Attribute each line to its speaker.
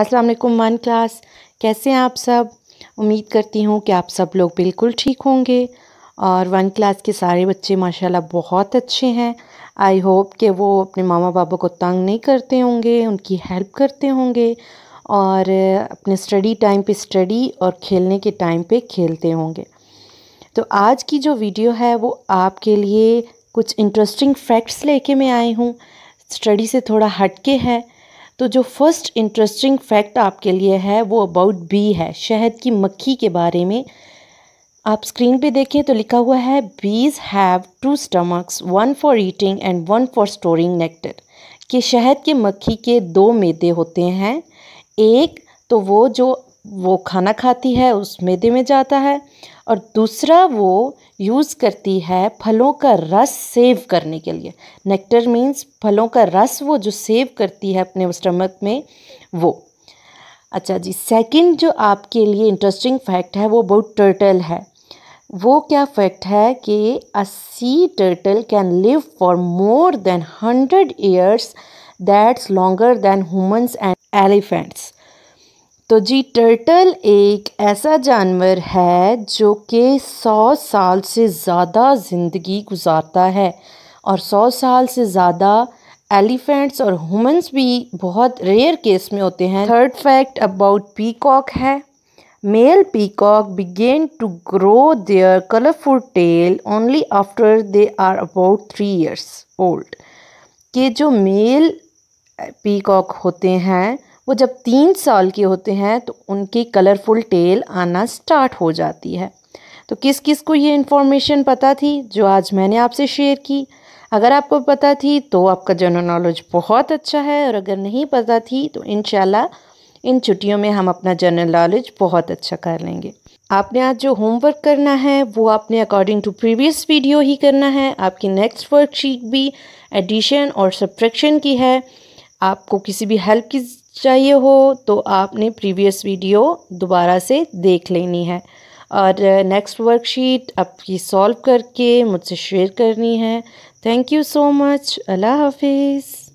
Speaker 1: अस्सलाम वालेकुम one class कैसे हैं आप सब उम्मीद करती हूँ कि आप सब लोग बिल्कुल ठीक होंगे और वन क्लास के सारे बच्चे माशाल्लाह बहुत अच्छे हैं आई होप कि वो अपने मामा बाबा को तंग नहीं करते होंगे उनकी हेल्प करते होंगे और अपने स्टडी टाइम पे स्टडी और खेलने के टाइम पे खेलते होंगे तो आज की जो वीडियो है वो आपके लिए कुछ इंटरेस्टिंग फैक्ट्स लेके मैं आई हूँ स्टडी से थोड़ा हटके है तो जो फर्स्ट इंटरेस्टिंग फैक्ट आपके लिए है वो अबाउट बी है शहद की मक्खी के बारे में आप स्क्रीन पे देखें तो लिखा हुआ है bees have two stomachs one for eating and one for storing nectar कि शहद के मक्खी के दो मेदे होते हैं एक तो वो जो वो खाना खाती है उस मैदे में जाता है और दूसरा वो यूज़ करती है फलों का रस सेव करने के लिए नेक्टर मीन्स फलों का रस वो जो सेव करती है अपने स्टमक में वो अच्छा जी सेकंड जो आपके लिए इंटरेस्टिंग फैक्ट है वो अबाउट टर्टल है वो क्या फैक्ट है कि a sea turtle can live for more than hundred years that's longer than humans and elephants तो जी टर्टल एक ऐसा जानवर है जो कि सौ साल से ज़्यादा ज़िंदगी गुजारता है और सौ साल से ज़्यादा एलिफेंट्स और हुमन्स भी बहुत रेयर केस में होते हैं थर्ड फैक्ट अबाउट पीकॉक है male peacock begin to grow their colourful tail only after they are about three years old के जो मेल पीकॉक होते हैं वो जब तीन साल के होते हैं तो उनकी कलरफुल टेल आना स्टार्ट हो जाती है तो किस किस को ये इन्फॉर्मेशन पता थी जो आज मैंने आपसे शेयर की अगर आपको पता थी तो आपका जनरल नॉलेज बहुत अच्छा है और अगर नहीं पता थी तो इन इन छुट्टियों में हम अपना जनरल नॉलेज बहुत अच्छा कर लेंगे आपने आज जो होमवर्क करना है वो आपने अकॉर्डिंग टू प्रीवियस वीडियो ही करना है आपकी नेक्स्ट वर्कशीट भी एडिशन और सब्ट्रैक्शन की है आपको किसी भी हेल्प की चाहिए हो तो आपने प्रीवियस वीडियो दोबारा से देख लेनी है और नेक्स्ट वर्कशीट आपकी सॉल्व करके मुझसे शेयर करनी है थैंक यू सो मच अल्लाह हाफिज़